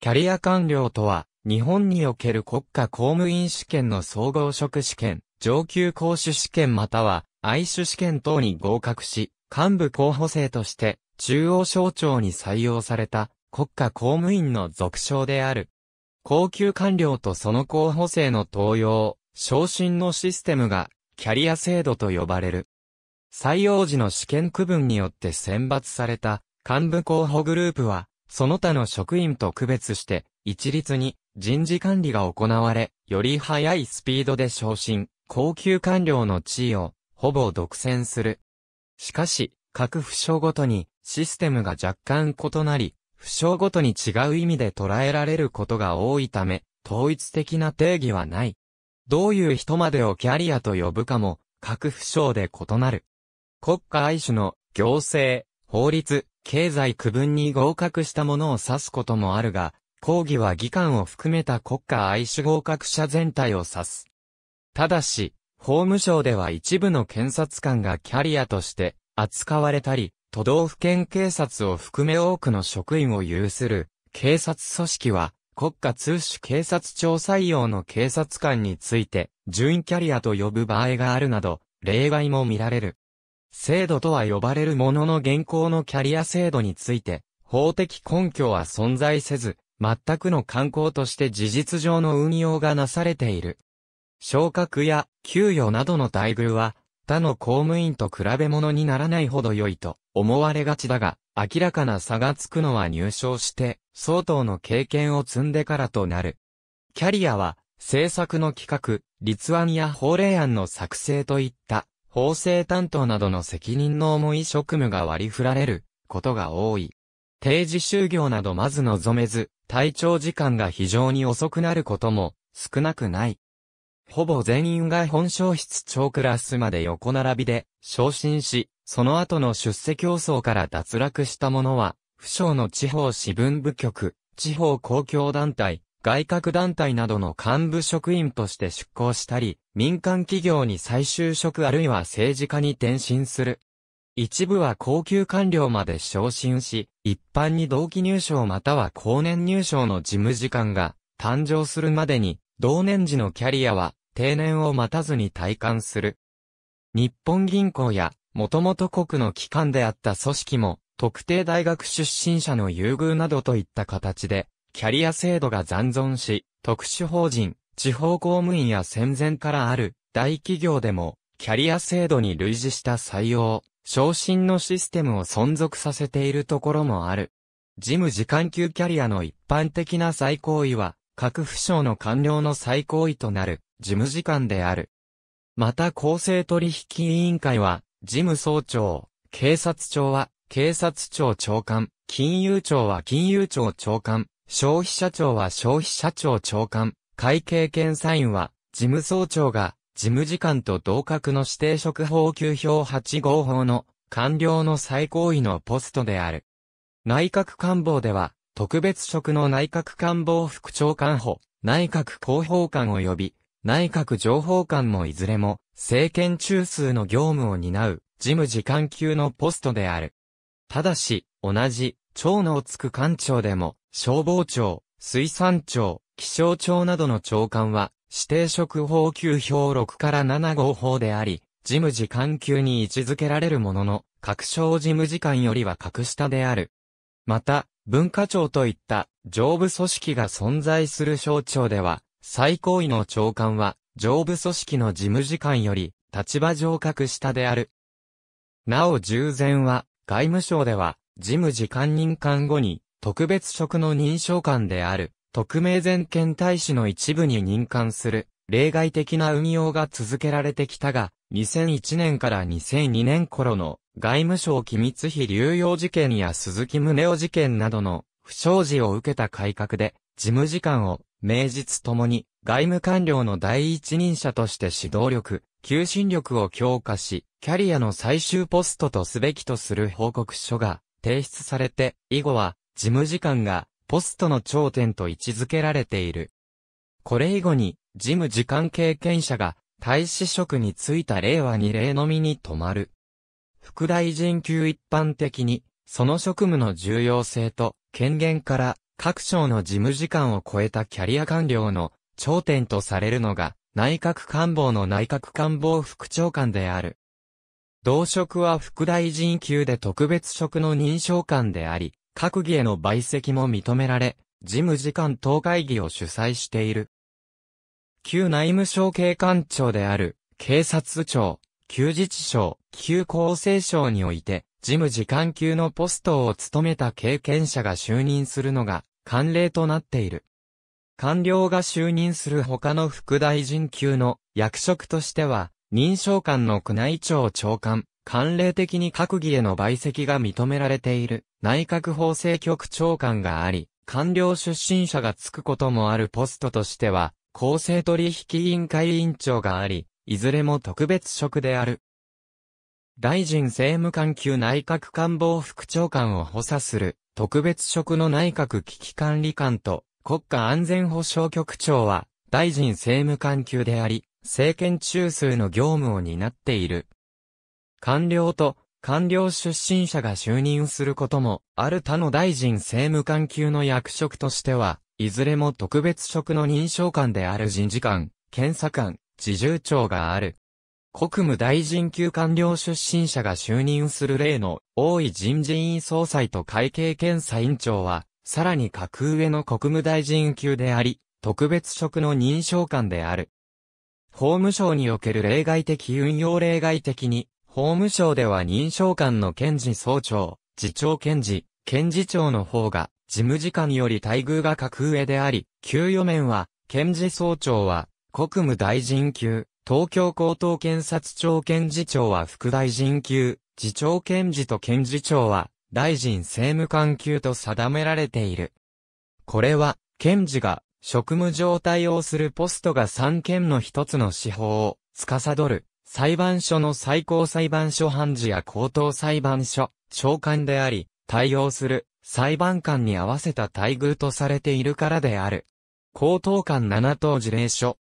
キャリア官僚とは、日本における国家公務員試験の総合職試験、上級講師試験または、愛種試験等に合格し、幹部候補生として、中央省庁に採用された、国家公務員の俗称である。高級官僚とその候補生の登用、昇進のシステムが、キャリア制度と呼ばれる。採用時の試験区分によって選抜された、幹部候補グループは、その他の職員と区別して、一律に人事管理が行われ、より速いスピードで昇進、高級官僚の地位を、ほぼ独占する。しかし、各府省ごとに、システムが若干異なり、府省ごとに違う意味で捉えられることが多いため、統一的な定義はない。どういう人までをキャリアと呼ぶかも、各府省で異なる。国家愛主の行政、法律、経済区分に合格したものを指すこともあるが、講義は議官を含めた国家愛種合格者全体を指す。ただし、法務省では一部の検察官がキャリアとして扱われたり、都道府県警察を含め多くの職員を有する警察組織は国家通主警察庁採用の警察官について順位キャリアと呼ぶ場合があるなど例外も見られる。制度とは呼ばれるものの現行のキャリア制度について、法的根拠は存在せず、全くの観光として事実上の運用がなされている。昇格や給与などの待遇は、他の公務員と比べ物にならないほど良いと思われがちだが、明らかな差がつくのは入賞して、相当の経験を積んでからとなる。キャリアは、政策の企画、立案や法令案の作成といった法制担当などの責任の重い職務が割り振られることが多い。定時就業などまず望めず、体調時間が非常に遅くなることも少なくない。ほぼ全員が本省室長クラスまで横並びで昇進し、その後の出世競争から脱落した者は、府省の地方支分部局、地方公共団体、外郭団体などの幹部職員として出向したり、民間企業に再就職あるいは政治家に転身する。一部は高級官僚まで昇進し、一般に同期入省または後年入省の事務次官が誕生するまでに、同年時のキャリアは定年を待たずに退官する。日本銀行や、もともと国の機関であった組織も、特定大学出身者の優遇などといった形で、キャリア制度が残存し、特殊法人、地方公務員や戦前からある大企業でも、キャリア制度に類似した採用、昇進のシステムを存続させているところもある。事務時間級キャリアの一般的な最高位は、各府省の官僚の最高位となる、事務次官である。また公正取引委員会は、事務総長、警察庁は、警察庁長官、金融庁は金融庁長官、消費者庁は消費者庁長官、会計検査院は、事務総長が、事務次官と同格の指定職法9表8号法の、官僚の最高位のポストである。内閣官房では、特別職の内閣官房副長官補、内閣広報官及び、内閣情報官もいずれも、政権中枢の業務を担う、事務次官級のポストである。ただし、同じ、長のつく官庁でも、消防庁、水産庁、気象庁などの長官は、指定職法級表6から7号法であり、事務次官級に位置づけられるものの、各省事務次官よりは格下である。また、文化庁といった上部組織が存在する省庁では、最高位の長官は上部組織の事務次官より立場上格下である。なお従前は外務省では事務次官任官後に特別職の認証官である、特命全権大使の一部に任官する、例外的な運用が続けられてきたが、2001年から2002年頃の外務省機密費流用事件や鈴木宗男事件などの不祥事を受けた改革で、事務次官を名実ともに外務官僚の第一人者として指導力、求心力を強化し、キャリアの最終ポストとすべきとする報告書が提出されて、以後は事務次官が、ポストの頂点と位置づけられている。これ以後に、事務次官経験者が、大使職に就いた令和二例のみに止まる。副大臣級一般的に、その職務の重要性と、権限から、各省の事務次官を超えたキャリア官僚の頂点とされるのが、内閣官房の内閣官房副長官である。同職は副大臣級で特別職の認証官であり、閣議への陪席も認められ、事務次官等会議を主催している。旧内務省警官庁である、警察庁、旧自治省、旧厚生省において、事務次官級のポストを務めた経験者が就任するのが慣例となっている。官僚が就任する他の副大臣級の役職としては、認証官の宮内庁長官、慣例的に閣議への陪席が認められている内閣法制局長官があり、官僚出身者がつくこともあるポストとしては、公正取引委員会委員長があり、いずれも特別職である。大臣政務官級内閣官房副長官を補佐する特別職の内閣危機管理官と国家安全保障局長は大臣政務官級であり、政権中枢の業務を担っている。官僚と官僚出身者が就任することも、ある他の大臣政務官級の役職としては、いずれも特別職の認証官である人事官、検査官、自重長がある。国務大臣級官僚出身者が就任する例の、大井人事院総裁と会計検査院長は、さらに格上の国務大臣級であり、特別職の認証官である。法務省における例外的運用例外的に、法務省では認証官の検事総長、次長検事、検事長の方が、事務次官より待遇が格上であり、給与面は、検事総長は、国務大臣級、東京高等検察庁検事長は副大臣級、次長検事と検事長は、大臣政務官級と定められている。これは、検事が、職務上対応するポストが三権の一つの司法を、司る、裁判所の最高裁判所判事や高等裁判所、長官であり、対応する裁判官に合わせた待遇とされているからである。高等官7等事例書。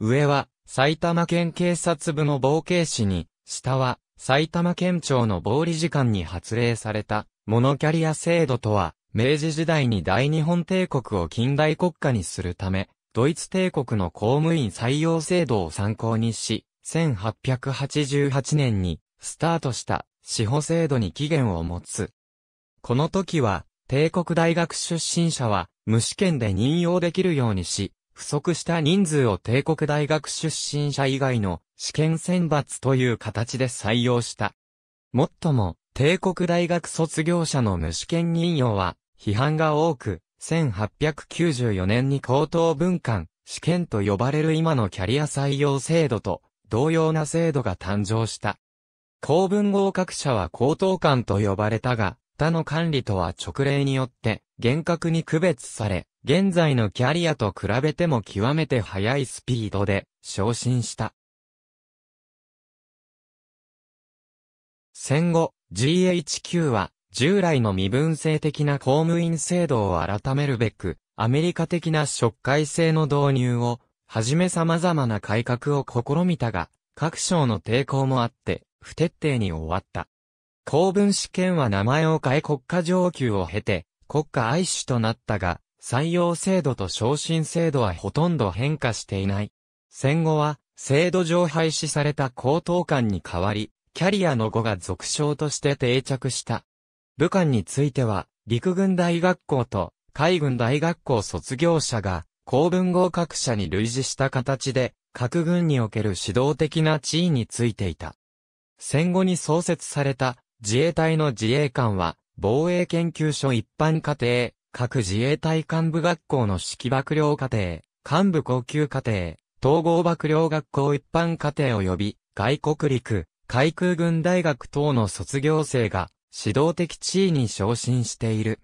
上は埼玉県警察部の防警士に、下は埼玉県庁の防理事官に発令されたモノキャリア制度とは、明治時代に大日本帝国を近代国家にするため、ドイツ帝国の公務員採用制度を参考にし、1888年にスタートした司法制度に起源を持つ。この時は、帝国大学出身者は無試験で任用できるようにし、不足した人数を帝国大学出身者以外の試験選抜という形で採用した。もっとも、帝国大学卒業者の無試験任用は批判が多く、1894年に高等文官試験と呼ばれる今のキャリア採用制度と同様な制度が誕生した。公文合格者は高等官と呼ばれたが、他の管理とは直令によって厳格に区別され、現在のキャリアと比べても極めて速いスピードで昇進した。戦後、GHQ は従来の身分制的な公務員制度を改めるべく、アメリカ的な職会制の導入をはじめ様々な改革を試みたが、各省の抵抗もあって、不徹底に終わった。公文試験は名前を変え国家上級を経て、国家愛主となったが、採用制度と昇進制度はほとんど変化していない。戦後は、制度上廃止された高等官に代わり、キャリアの後が続称として定着した。武官については、陸軍大学校と海軍大学校卒業者が公文号各社に類似した形で、各軍における指導的な地位についていた。戦後に創設された自衛隊の自衛官は、防衛研究所一般課程、各自衛隊幹部学校の指揮幕僚課程、幹部高級課程、統合幕僚学校一般課程及び、外国陸、海空軍大学等の卒業生が、指導的地位に昇進している。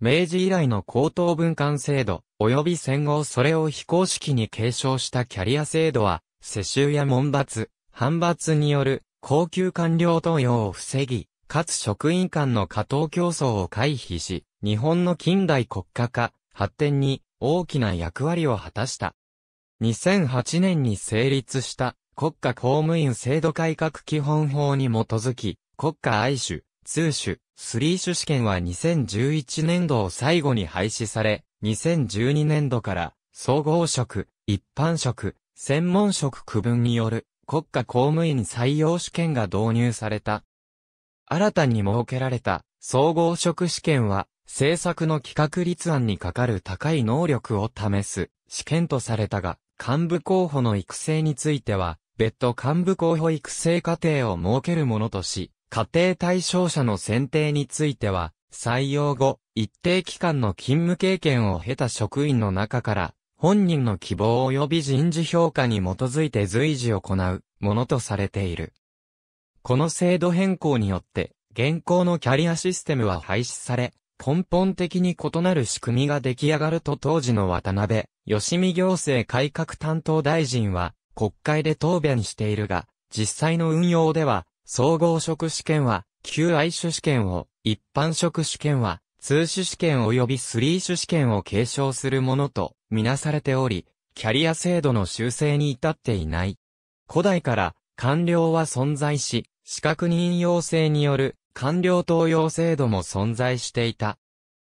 明治以来の高等文官制度、及び戦後それを非公式に継承したキャリア制度は、世襲や門罰、反罰による高級官僚登用を防ぎ、かつ職員間の過当競争を回避し、日本の近代国家化、発展に大きな役割を果たした。2008年に成立した国家公務員制度改革基本法に基づき、国家愛種、通種、スリー種試験は2011年度を最後に廃止され、2012年度から、総合職、一般職、専門職区分による国家公務員採用試験が導入された。新たに設けられた総合職試験は、政策の企画立案にかかる高い能力を試す試験とされたが、幹部候補の育成については、別途幹部候補育成課程を設けるものとし、家庭対象者の選定については、採用後、一定期間の勤務経験を経た職員の中から、本人の希望及び人事評価に基づいて随時行うものとされている。この制度変更によって、現行のキャリアシステムは廃止され、根本的に異なる仕組みが出来上がると当時の渡辺、吉見行政改革担当大臣は、国会で答弁しているが、実際の運用では、総合職試験は、旧愛主試験を、一般職試験は、通種試験及びスリー種試験を継承するものとみなされており、キャリア制度の修正に至っていない。古代から官僚は存在し、資格認用制による官僚登用制度も存在していた。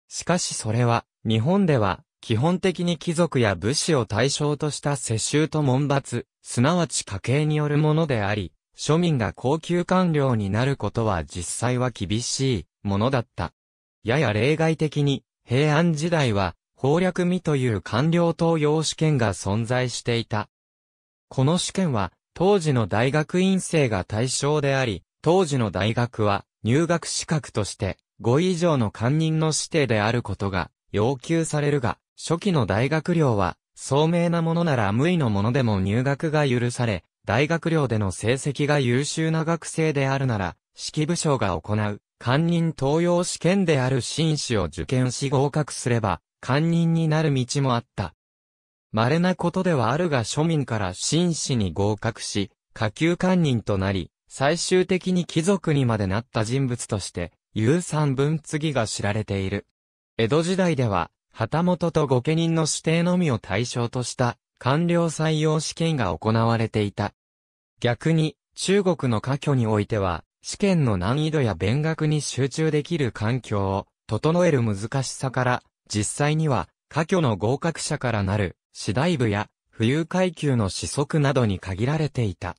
しかしそれは、日本では、基本的に貴族や武士を対象とした世襲と門罰、すなわち家計によるものであり、庶民が高級官僚になることは実際は厳しいものだった。やや例外的に、平安時代は、法略未という官僚登用試験が存在していた。この試験は、当時の大学院生が対象であり、当時の大学は、入学資格として、5以上の官人の指定であることが要求されるが、初期の大学寮は、聡明なものなら無意のものでも入学が許され、大学寮での成績が優秀な学生であるなら、指揮部署が行う、官人東洋試験である紳士を受験し合格すれば、官人になる道もあった。稀なことではあるが庶民から紳士に合格し、下級官人となり、最終的に貴族にまでなった人物として、有三分継が知られている。江戸時代では、旗本と御家人の指定のみを対象とした、官僚採用試験が行われていた。逆に、中国の科挙においては、試験の難易度や勉学に集中できる環境を整える難しさから、実際には、科挙の合格者からなる、次第部や、浮遊階級の子息などに限られていた。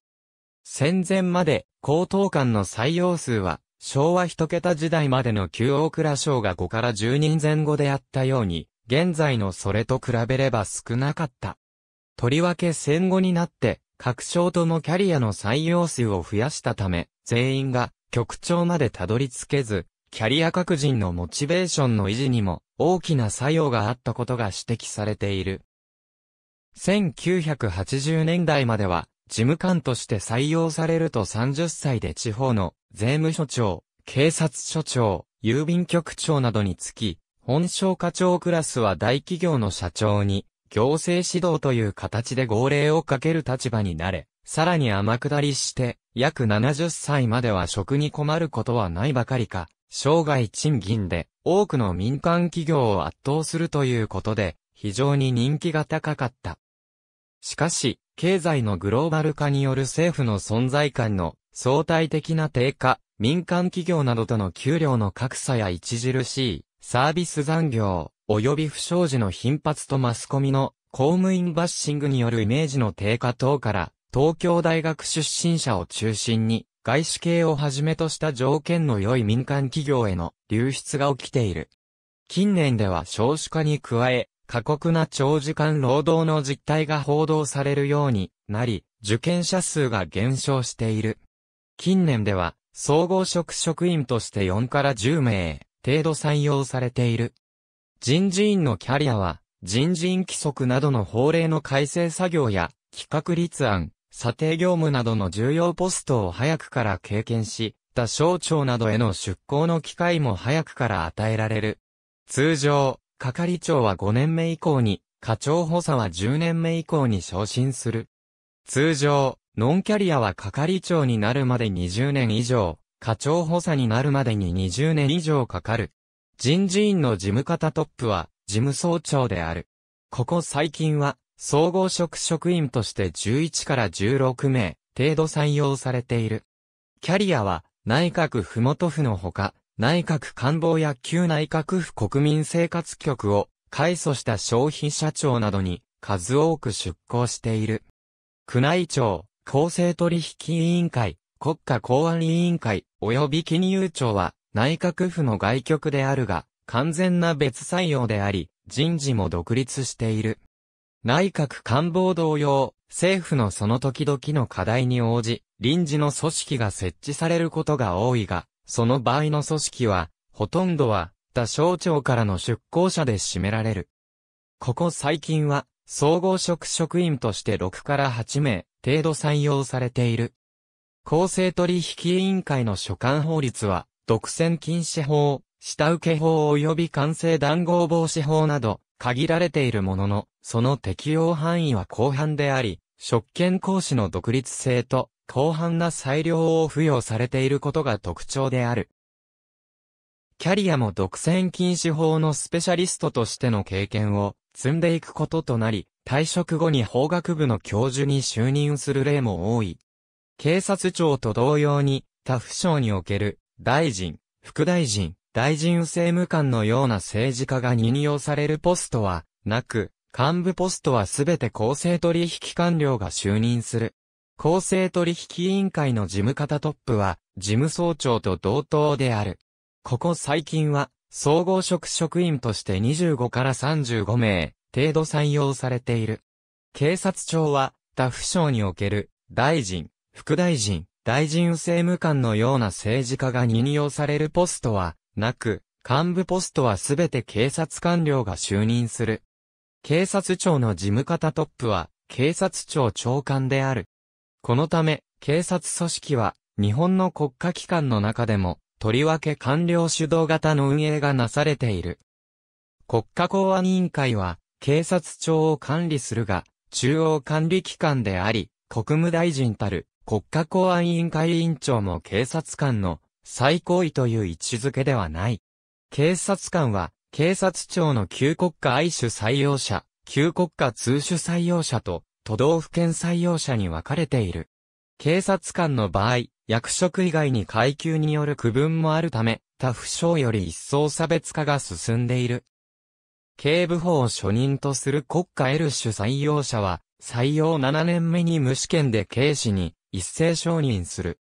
戦前まで、高等官の採用数は、昭和一桁時代までの旧大蔵省が5から10人前後であったように、現在のそれと比べれば少なかった。とりわけ戦後になって、各省ともキャリアの採用数を増やしたため、全員が局長までたどり着けず、キャリア各人のモチベーションの維持にも大きな作用があったことが指摘されている。1980年代までは、事務官として採用されると30歳で地方の税務署長、警察署長、郵便局長などにつき、本省課長クラスは大企業の社長に行政指導という形で号令をかける立場になれ、さらに天下りして、約70歳までは職に困ることはないばかりか、生涯賃金で多くの民間企業を圧倒するということで、非常に人気が高かった。しかし、経済のグローバル化による政府の存在感の相対的な低下、民間企業などとの給料の格差や著しいサービス残業、及び不祥事の頻発とマスコミの公務員バッシングによるイメージの低下等から、東京大学出身者を中心に、外資系をはじめとした条件の良い民間企業への流出が起きている。近年では少子化に加え、過酷な長時間労働の実態が報道されるようになり、受験者数が減少している。近年では、総合職職員として4から10名程度採用されている。人事院のキャリアは、人事院規則などの法令の改正作業や、企画立案、査定業務などの重要ポストを早くから経験し、他省庁などへの出向の機会も早くから与えられる。通常、係長は5年目以降に、課長補佐は10年目以降に昇進する。通常、ノンキャリアは係長になるまで20年以上、課長補佐になるまでに20年以上かかる。人事院の事務方トップは、事務総長である。ここ最近は、総合職職員として11から16名程度採用されている。キャリアは、内閣府元府のほか、内閣官房や旧内閣府国民生活局を改組した消費社長などに数多く出向している。宮内庁、公正取引委員会、国家公安委員会、及び金融庁は内閣府の外局であるが、完全な別採用であり、人事も独立している。内閣官房同様、政府のその時々の課題に応じ、臨時の組織が設置されることが多いが、その場合の組織は、ほとんどは、他省庁からの出向者で占められる。ここ最近は、総合職職員として6から8名程度採用されている。公正取引委員会の所管法律は、独占禁止法、下請法及び完成談合防止法など、限られているものの、その適用範囲は広範であり、職権行使の独立性と、広範な裁量を付与されていることが特徴である。キャリアも独占禁止法のスペシャリストとしての経験を積んでいくこととなり、退職後に法学部の教授に就任する例も多い。警察庁と同様に、他府省における大臣、副大臣、大臣政務官のような政治家が任用されるポストは、なく、幹部ポストはすべて公正取引官僚が就任する。公正取引委員会の事務方トップは、事務総長と同等である。ここ最近は、総合職職員として25から35名、程度採用されている。警察庁は、他府省における、大臣、副大臣、大臣政務官のような政治家が任用されるポストは、なく、幹部ポストはすべて警察官僚が就任する。警察庁の事務方トップは、警察庁長官である。このため、警察組織は、日本の国家機関の中でも、とりわけ官僚主導型の運営がなされている。国家公安委員会は、警察庁を管理するが、中央管理機関であり、国務大臣たる、国家公安委員会委員長も警察官の最高位という位置づけではない。警察官は、警察庁の旧国家愛主採用者、旧国家通主採用者と都道府県採用者に分かれている。警察官の場合、役職以外に階級による区分もあるため、他府省より一層差別化が進んでいる。警部補を初任とする国家エル主採用者は、採用7年目に無試験で警視に一斉承認する。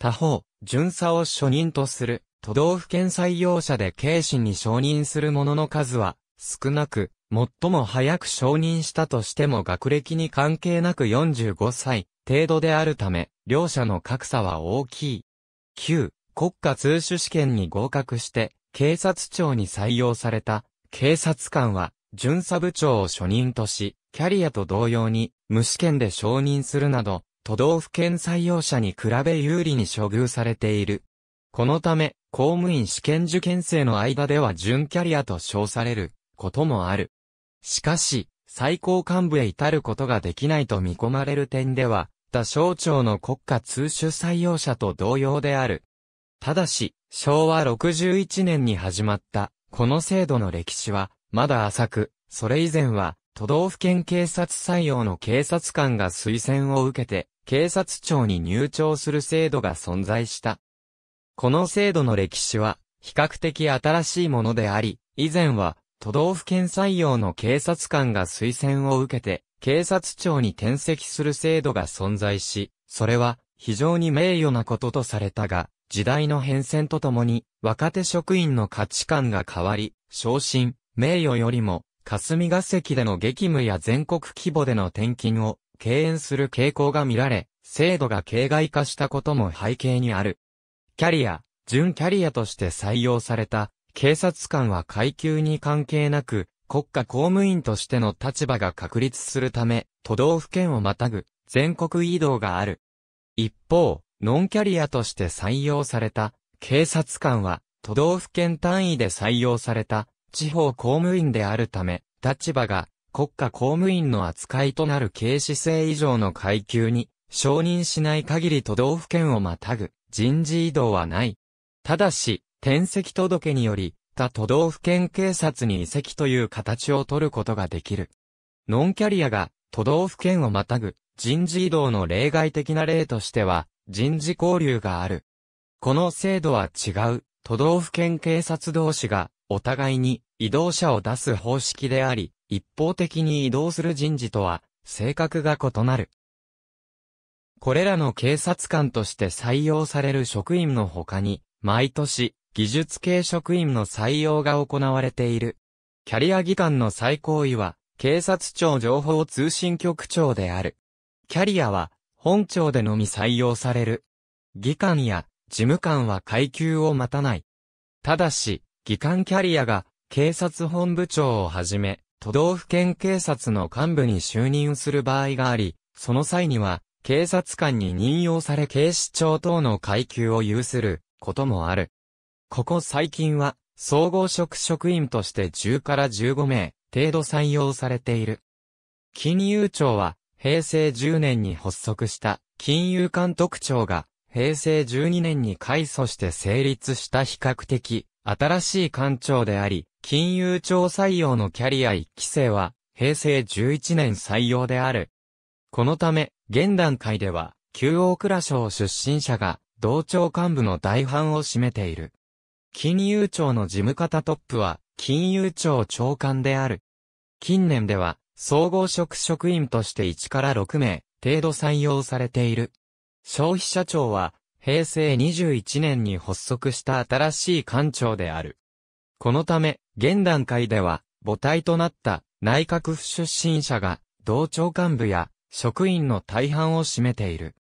他方、巡査を初任とする、都道府県採用者で警視に承認する者の数は、少なく、最も早く承認したとしても学歴に関係なく45歳程度であるため、両者の格差は大きい。9、国家通主試験に合格して、警察庁に採用された、警察官は、巡査部長を初任とし、キャリアと同様に、無試験で承認するなど、都道府県採用者に比べ有利に処遇されている。このため、公務員試験受験生の間では準キャリアと称されることもある。しかし、最高幹部へ至ることができないと見込まれる点では、他省庁の国家通主採用者と同様である。ただし、昭和61年に始まった、この制度の歴史は、まだ浅く、それ以前は、都道府県警察採用の警察官が推薦を受けて、警察庁に入庁する制度が存在した。この制度の歴史は、比較的新しいものであり、以前は、都道府県採用の警察官が推薦を受けて、警察庁に転籍する制度が存在し、それは、非常に名誉なこととされたが、時代の変遷とともに、若手職員の価値観が変わり、昇進、名誉よりも、霞が関での激務や全国規模での転勤を敬遠する傾向が見られ、制度が形骸化したことも背景にある。キャリア、準キャリアとして採用された、警察官は階級に関係なく、国家公務員としての立場が確立するため、都道府県をまたぐ、全国移動がある。一方、ノンキャリアとして採用された、警察官は、都道府県単位で採用された、地方公務員であるため、立場が国家公務員の扱いとなる警視制以上の階級に、承認しない限り都道府県をまたぐ、人事異動はない。ただし、転籍届により、他都道府県警察に移籍という形を取ることができる。ノンキャリアが都道府県をまたぐ人事異動の例外的な例としては人事交流がある。この制度は違う都道府県警察同士がお互いに移動者を出す方式であり、一方的に移動する人事とは、性格が異なる。これらの警察官として採用される職員の他に、毎年、技術系職員の採用が行われている。キャリア技官の最高位は、警察庁情報通信局長である。キャリアは、本庁でのみ採用される。技官や、事務官は階級を待たない。ただし、技官キャリアが、警察本部長をはじめ、都道府県警察の幹部に就任する場合があり、その際には、警察官に任用され警視庁等の階級を有することもある。ここ最近は、総合職職員として10から15名程度採用されている。金融庁は、平成10年に発足した金融監督庁が、平成12年に改組して成立した比較的新しい官庁であり、金融庁採用のキャリア1期生は、平成11年採用である。このため、現段階では、旧大倉省出身者が、同庁幹部の大半を占めている。金融庁の事務方トップは、金融庁長官である。近年では、総合職職員として1から6名、程度採用されている。消費者庁は、平成21年に発足した新しい官庁である。このため、現段階では、母体となった内閣府出身者が、同庁幹部や職員の大半を占めている。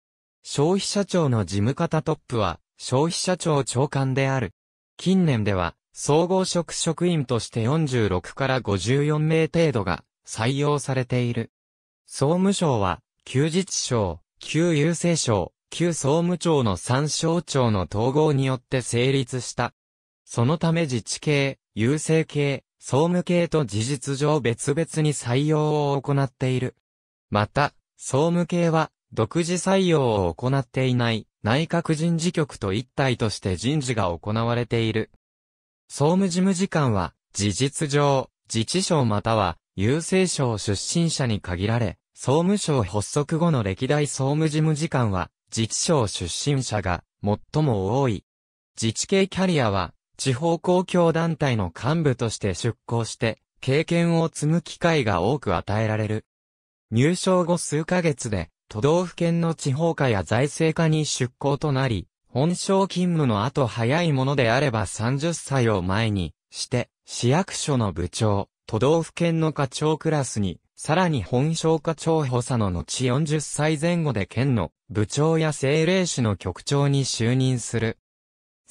消費者庁の事務方トップは、消費者庁長官である。近年では、総合職職員として46から54名程度が採用されている。総務省は、休日省、旧郵政省、旧総務庁の三省庁の統合によって成立したそのため自治系、郵政系、総務系と事実上別々に採用を行っている。また、総務系は独自採用を行っていない内閣人事局と一体として人事が行われている。総務事務次官は事実上、自治省または郵政省出身者に限られ、総務省発足後の歴代総務事務次官は自治省出身者が最も多い。自治系キャリアは地方公共団体の幹部として出向して、経験を積む機会が多く与えられる。入省後数ヶ月で、都道府県の地方課や財政課に出向となり、本省勤務の後早いものであれば30歳を前にして、市役所の部長、都道府県の課長クラスに、さらに本省課長補佐の後40歳前後で県の部長や政令市の局長に就任する。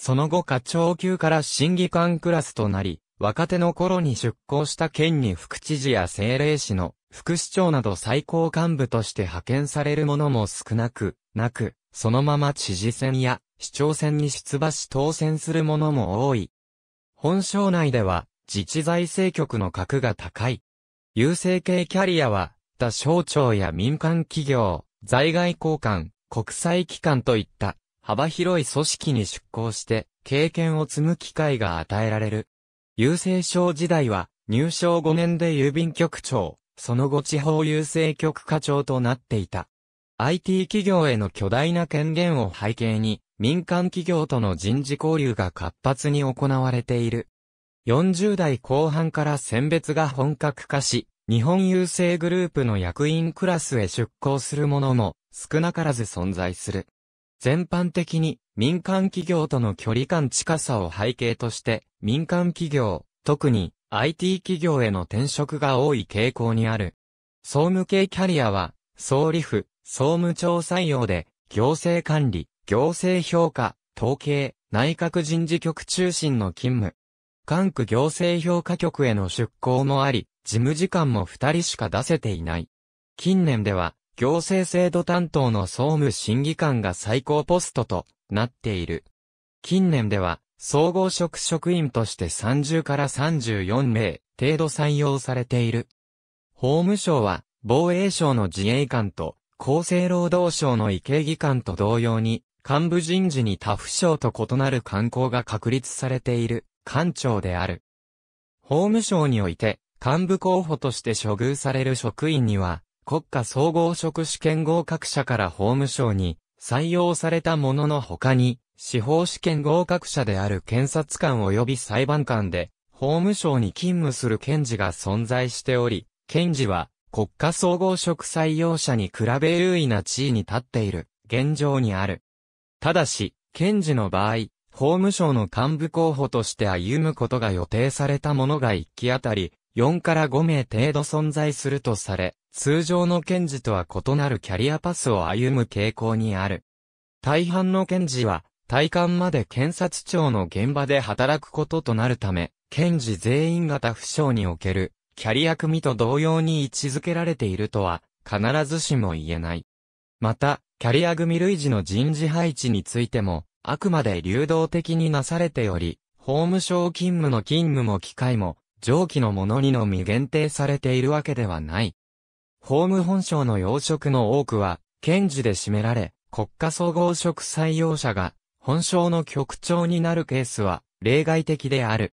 その後課長級から審議官クラスとなり、若手の頃に出向した県に副知事や政令市の副市長など最高幹部として派遣されるものも少なく、なく、そのまま知事選や市長選に出馬し当選するものも多い。本省内では自治財政局の格が高い。郵政系キャリアは他省庁や民間企業、在外交換、国際機関といった幅広い組織に出向して、経験を積む機会が与えられる。郵政省時代は、入省5年で郵便局長、その後地方郵政局課長となっていた。IT 企業への巨大な権限を背景に、民間企業との人事交流が活発に行われている。40代後半から選別が本格化し、日本郵政グループの役員クラスへ出向するものも少なからず存在する。全般的に民間企業との距離感近さを背景として民間企業、特に IT 企業への転職が多い傾向にある。総務系キャリアは総理府、総務庁採用で行政管理、行政評価、統計、内閣人事局中心の勤務。管区行政評価局への出向もあり、事務時間も2人しか出せていない。近年では、行政制度担当の総務審議官が最高ポストとなっている。近年では、総合職職員として30から34名程度採用されている。法務省は、防衛省の自衛官と、厚生労働省の意見。議官と同様に、幹部人事に他府省と異なる官公が確立されている、官庁である。法務省において、幹部候補として処遇される職員には、国家総合職試験合格者から法務省に採用されたものの他に、司法試験合格者である検察官及び裁判官で、法務省に勤務する検事が存在しており、検事は国家総合職採用者に比べ優位な地位に立っている現状にある。ただし、検事の場合、法務省の幹部候補として歩むことが予定されたものが1期あたり、4から5名程度存在するとされ、通常の検事とは異なるキャリアパスを歩む傾向にある。大半の検事は、体幹まで検察庁の現場で働くこととなるため、検事全員型不詳における、キャリア組と同様に位置づけられているとは、必ずしも言えない。また、キャリア組類似の人事配置についても、あくまで流動的になされており、法務省勤務の勤務も機会も、上記のものにのみ限定されているわけではない。法務本省の要職の多くは、検事で占められ、国家総合職採用者が、本省の局長になるケースは、例外的である。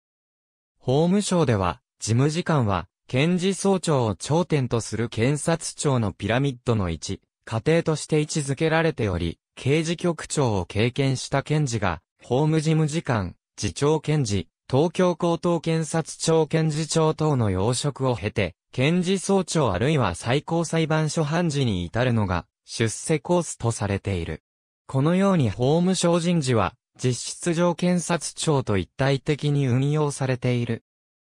法務省では、事務次官は、検事総長を頂点とする検察庁のピラミッドの位置、家庭として位置づけられており、刑事局長を経験した検事が、法務事務次官、次長検事、東京高等検察庁検事長等の要職を経て、検事総長あるいは最高裁判所判事に至るのが、出世コースとされている。このように法務省人事は、実質上検察庁と一体的に運用されている。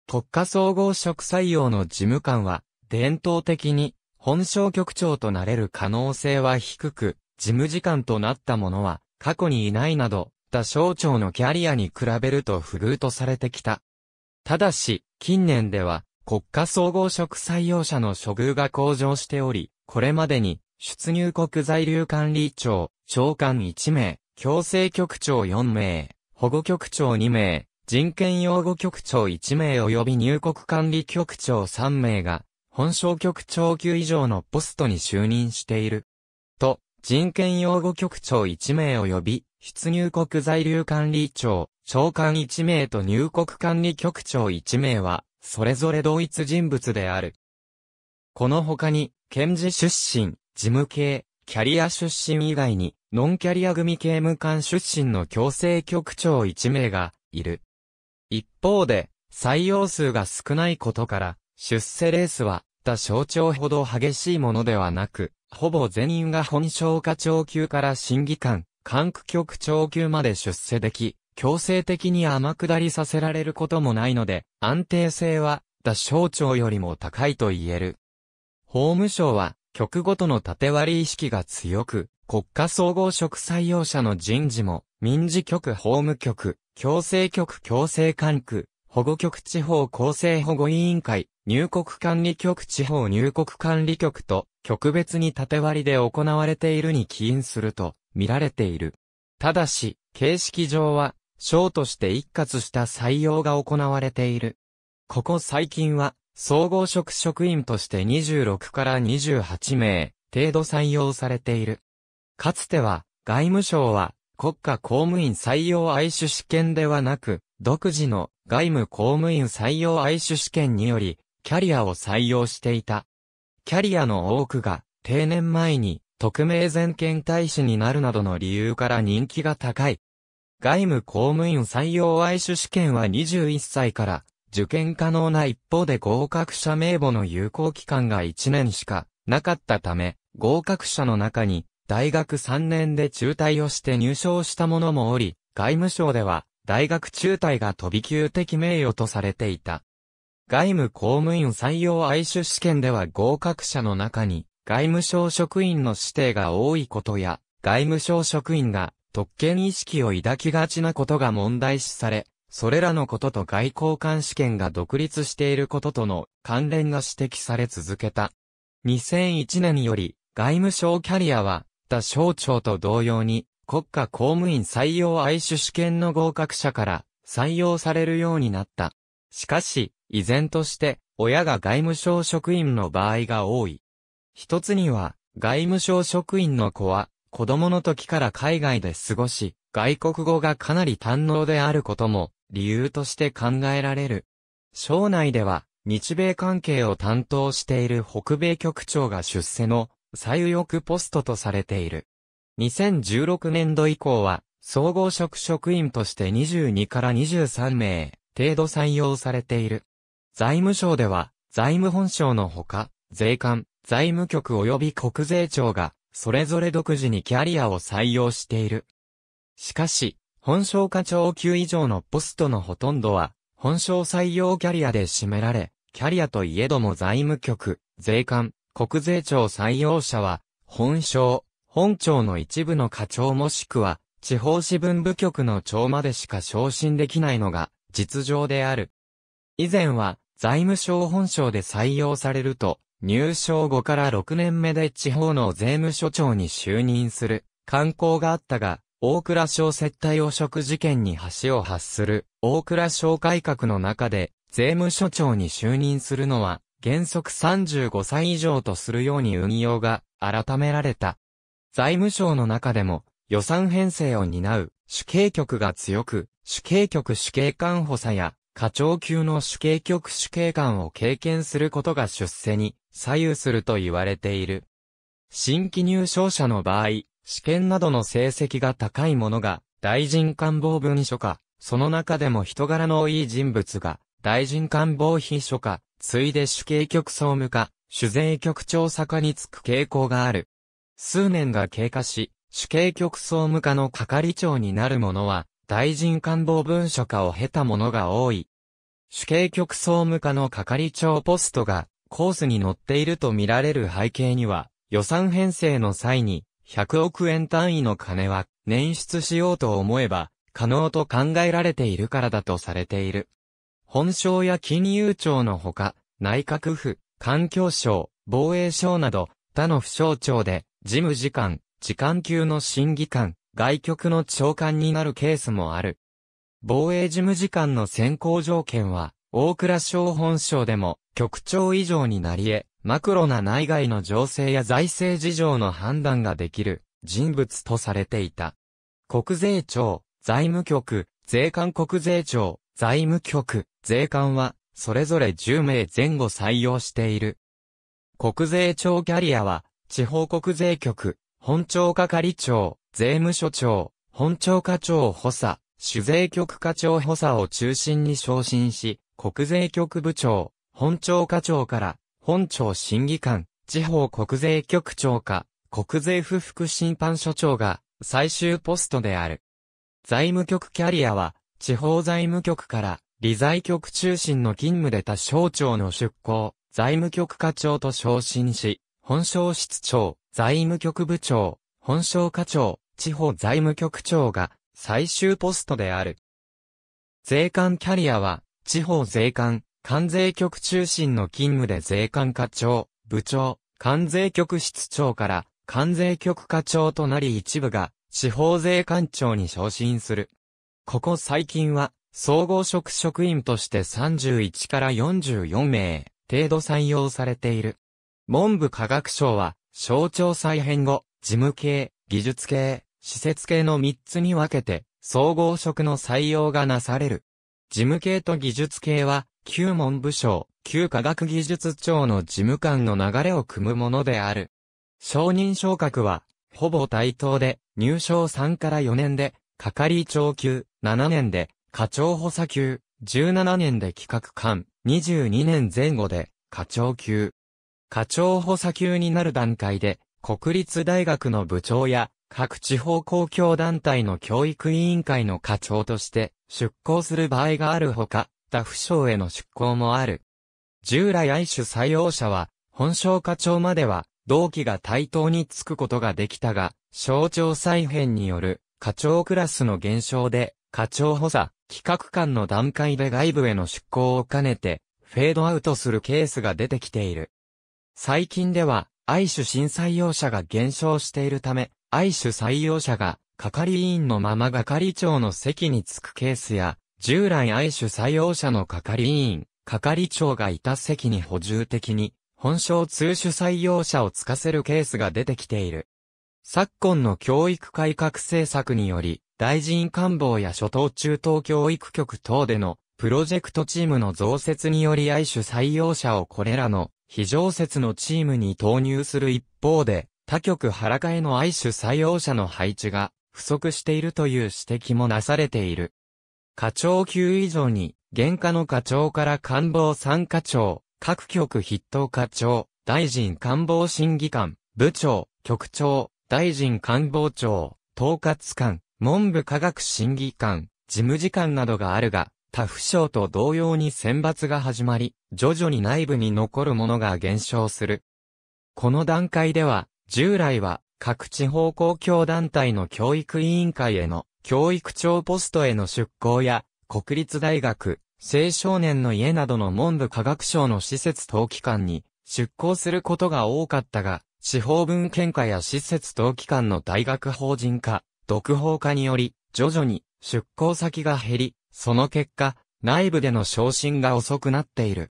国家総合職採用の事務官は、伝統的に、本省局長となれる可能性は低く、事務次官となったものは、過去にいないなど、た省庁のキャリアに比べると不遇とされてきた。ただし、近年では、国家総合職採用者の処遇が向上しており、これまでに、出入国在留管理庁、長官1名、強制局長4名、保護局長2名、人権擁護局長1名及び入国管理局長3名が、本省局長級以上のポストに就任している。と、人権擁護局長1名及び、出入国在留管理庁、長官1名と入国管理局長1名は、それぞれ同一人物である。この他に、検事出身、事務系、キャリア出身以外に、ノンキャリア組刑務官出身の強制局長1名が、いる。一方で、採用数が少ないことから、出世レースは、他省庁ほど激しいものではなく、ほぼ全員が本省課長級から審議官、管区局長級まで出世でき、強制的に天下りさせられることもないので、安定性は、他省庁よりも高いと言える。法務省は、局ごとの縦割り意識が強く、国家総合職採用者の人事も、民事局法務局、強制局強制管区、保護局地方厚生保護委員会、入国管理局地方入国管理局と、極別に縦割りで行われているに起因すると見られている。ただし、形式上は、章として一括した採用が行われている。ここ最近は、総合職職員として26から28名程度採用されている。かつては、外務省は、国家公務員採用愛種試験ではなく、独自の外務公務員採用愛種試験により、キャリアを採用していた。キャリアの多くが定年前に特命全権大使になるなどの理由から人気が高い。外務公務員採用愛種試験は21歳から受験可能な一方で合格者名簿の有効期間が1年しかなかったため、合格者の中に大学3年で中退をして入賞した者もおり、外務省では大学中退が飛び級的名誉とされていた。外務公務員採用愛種試験では合格者の中に、外務省職員の指定が多いことや、外務省職員が特権意識を抱きがちなことが問題視され、それらのことと外交官試験が独立していることとの関連が指摘され続けた。2001年より、外務省キャリアは、他省庁と同様に、国家公務員採用愛種試験の合格者から採用されるようになった。しかし、依然として親が外務省職員の場合が多い。一つには外務省職員の子は子供の時から海外で過ごし、外国語がかなり堪能であることも理由として考えられる。省内では日米関係を担当している北米局長が出世の最右翼ポストとされている。2016年度以降は、総合職職員として22から23名程度採用されている。財務省では、財務本省のほか、税関、財務局及び国税庁が、それぞれ独自にキャリアを採用している。しかし、本省課長級以上のポストのほとんどは、本省採用キャリアで占められ、キャリアといえども財務局、税関、国税庁採用者は、本省、本庁の一部の課長もしくは、地方支分部局の庁までしか昇進できないのが、実情である。以前は、財務省本省で採用されると、入省後から6年目で地方の税務署長に就任する、観光があったが、大倉省接待汚職事件に橋を発する、大倉省改革の中で、税務署長に就任するのは、原則35歳以上とするように運用が改められた。財務省の中でも予算編成を担う主計局が強く、主計局主計官補佐や課長級の主計局主計官を経験することが出世に左右すると言われている。新規入賞者の場合、試験などの成績が高い者が大臣官房文書か、その中でも人柄のいい人物が大臣官房秘書か、ついで主計局総務課、主税局調査課につく傾向がある。数年が経過し、主計局総務課の係長になる者は、大臣官房文書課を経た者が多い。主計局総務課の係長ポストがコースに乗っていると見られる背景には、予算編成の際に100億円単位の金は捻出しようと思えば可能と考えられているからだとされている。本省や金融庁のほか、内閣府、環境省、防衛省など他の府省庁で事務次官、時間級の審議官、外局の長官になるケースもある。防衛事務次官の選考条件は、大倉省本省でも局長以上になり得、マクロな内外の情勢や財政事情の判断ができる人物とされていた。国税庁、財務局、税関国税庁、財務局、税関は、それぞれ10名前後採用している。国税庁キャリアは、地方国税局、本庁係長、税務署長、本庁課長補佐、主税局課長補佐を中心に昇進し、国税局部長、本庁課長から、本庁審議官、地方国税局長か、国税不服審判所長が、最終ポストである。財務局キャリアは、地方財務局から、理財局中心の勤務で他省庁の出向、財務局課長と昇進し、本省室長、財務局部長、本省課長、地方財務局長が最終ポストである。税関キャリアは、地方税関、関税局中心の勤務で税関課長、部長、関税局室長から関税局課長となり一部が地方税関長に昇進する。ここ最近は総合職職員として31から44名程度採用されている。文部科学省は省庁再編後、事務系、技術系、施設系の3つに分けて、総合職の採用がなされる。事務系と技術系は、旧文部省、旧科学技術庁の事務官の流れを組むものである。承認昇格は、ほぼ対等で、入省3から4年で、係長級、7年で、課長補佐級、17年で企画官、22年前後で、課長級。課長補佐級になる段階で、国立大学の部長や、各地方公共団体の教育委員会の課長として出向する場合があるほか、他府省への出向もある。従来愛種採用者は、本省課長までは、同期が対等につくことができたが、省庁再編による課長クラスの減少で、課長補佐、企画官の段階で外部への出向を兼ねて、フェードアウトするケースが出てきている。最近では、愛種新採用者が減少しているため、愛主採用者が、係員のまま係長の席に着くケースや、従来愛主採用者の係員、係長がいた席に補充的に、本省通種採用者をつかせるケースが出てきている。昨今の教育改革政策により、大臣官房や初等中等教育局等でのプロジェクトチームの増設により愛主採用者をこれらの非常設のチームに投入する一方で、他局原替への愛種採用者の配置が不足しているという指摘もなされている。課長級以上に、現下の課長から官房参課長、各局筆頭課長、大臣官房審議官、部長、局長、大臣官房長、統括官、文部科学審議官、事務次官などがあるが、他府省と同様に選抜が始まり、徐々に内部に残るものが減少する。この段階では、従来は各地方公共団体の教育委員会への教育長ポストへの出向や国立大学、青少年の家などの文部科学省の施設登記官に出向することが多かったが、地方文献化や施設登記官の大学法人化、独法化により、徐々に出向先が減り、その結果、内部での昇進が遅くなっている。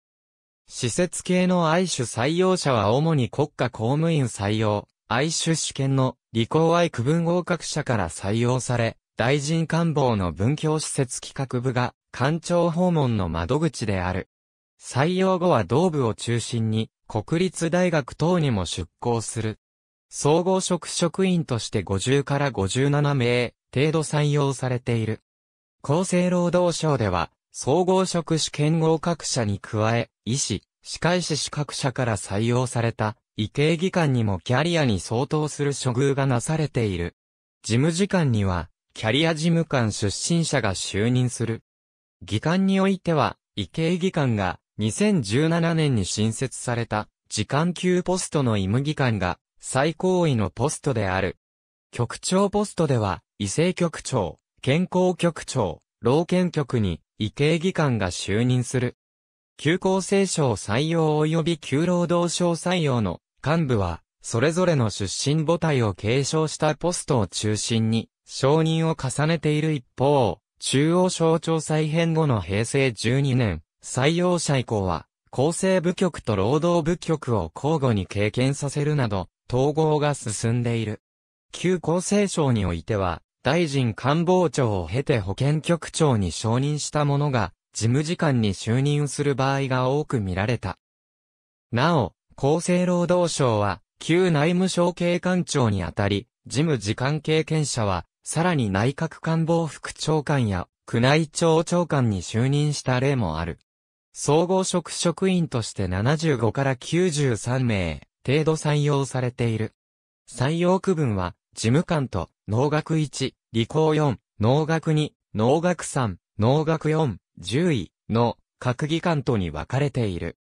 施設系の愛種採用者は主に国家公務員採用、愛種試験の理工愛区分合格者から採用され、大臣官房の文教施設企画部が官庁訪問の窓口である。採用後は同部を中心に国立大学等にも出向する。総合職職員として50から57名程度採用されている。厚生労働省では総合職種兼合格者に加え、医師、歯科医師資格者から採用された、医系技官にもキャリアに相当する処遇がなされている。事務次官には、キャリア事務官出身者が就任する。技官においては、医系技官が2017年に新設された時間級ポストの医務技官が最高位のポストである。局長ポストでは、医政局長、健康局長、老健局に異形技官が就任する。旧厚生省採用及び旧労働省採用の幹部は、それぞれの出身母体を継承したポストを中心に、承認を重ねている一方、中央省庁再編後の平成12年、採用者以降は、厚生部局と労働部局を交互に経験させるなど、統合が進んでいる。旧厚生省においては、大臣官房長を経て保健局長に承認した者が、事務次官に就任する場合が多く見られた。なお、厚生労働省は、旧内務省警官庁にあたり、事務次官経験者は、さらに内閣官房副長官や、宮内庁長官に就任した例もある。総合職職員として75から93名程度採用されている。採用区分は、事務官と農学1、理工4、農学2、農学3、農学4、10位の各議官とに分かれている。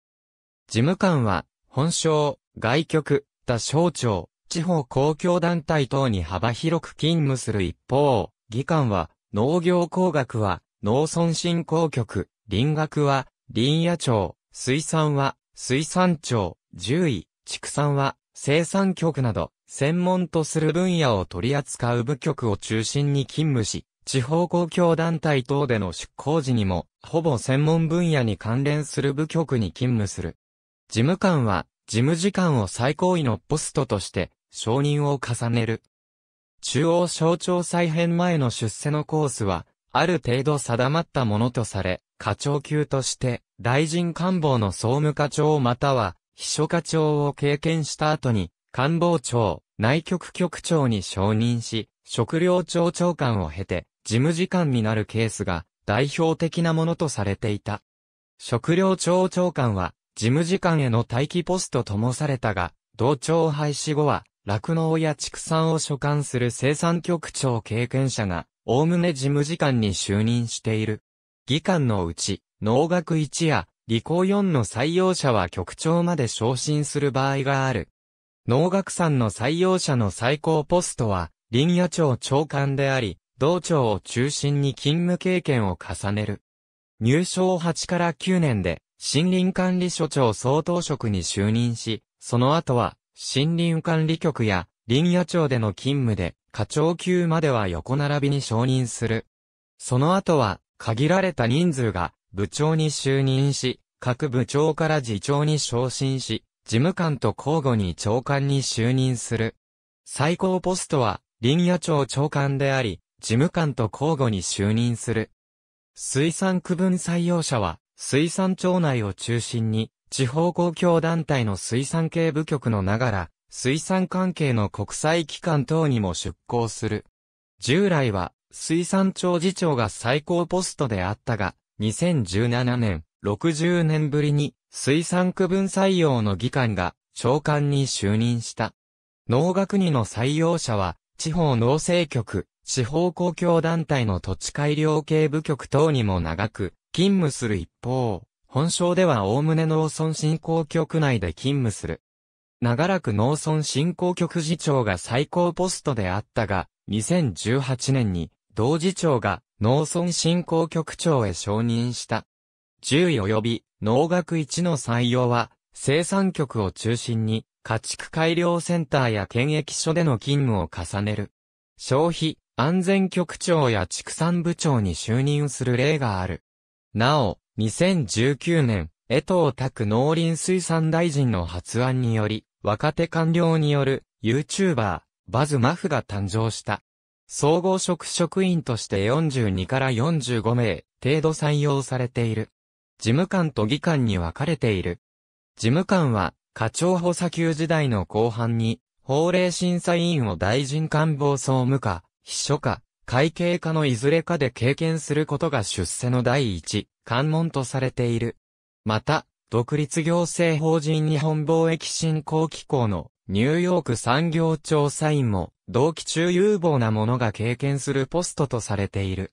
事務官は、本省、外局、他省庁、地方公共団体等に幅広く勤務する一方、議官は、農業工学は、農村振興局、林学は、林野庁、水産は、水産庁、獣医、畜産は、生産局など、専門とする分野を取り扱う部局を中心に勤務し、地方公共団体等での出向時にも、ほぼ専門分野に関連する部局に勤務する。事務官は、事務次官を最高位のポストとして、承認を重ねる。中央省庁再編前の出世のコースは、ある程度定まったものとされ、課長級として、大臣官房の総務課長または、秘書課長を経験した後に、官房長、内局局長に承認し、食料庁長官を経て、事務次官になるケースが代表的なものとされていた。食料庁長官は、事務次官への待機ポストともされたが、同庁廃止後は、酪農や畜産を所管する生産局長経験者が、おおむね事務次官に就任している。議官のうち、農学1や、理工4の採用者は局長まで昇進する場合がある。農学山の採用者の最高ポストは、林野庁長官であり、同庁を中心に勤務経験を重ねる。入省8から9年で、森林管理所長総統職に就任し、その後は、森林管理局や林野庁での勤務で、課長級までは横並びに承認する。その後は、限られた人数が部長に就任し、各部長から次長に昇進し、事務官と交互に長官に就任する。最高ポストは、林野庁長官であり、事務官と交互に就任する。水産区分採用者は、水産庁内を中心に、地方公共団体の水産系部局のながら、水産関係の国際機関等にも出向する。従来は、水産庁次長が最高ポストであったが、2017年、60年ぶりに、水産区分採用の議官が長官に就任した。農学にの採用者は、地方農政局、地方公共団体の土地改良系部局等にも長く勤務する一方、本省では概ね農村振興局内で勤務する。長らく農村振興局次長が最高ポストであったが、2018年に同次長が農村振興局長へ承認した。10及び農学一の採用は、生産局を中心に、家畜改良センターや検疫所での勤務を重ねる。消費、安全局長や畜産部長に就任する例がある。なお、2019年、江藤拓農林水産大臣の発案により、若手官僚による YouTuber、バズマフが誕生した。総合職職員として42から45名程度採用されている。事務官と議官に分かれている。事務官は、課長補佐級時代の後半に、法令審査委員を大臣官房総務課、秘書課、会計課のいずれかで経験することが出世の第一、関門とされている。また、独立行政法人日本貿易振興機構のニューヨーク産業調査員も、同期中有望な者が経験するポストとされている。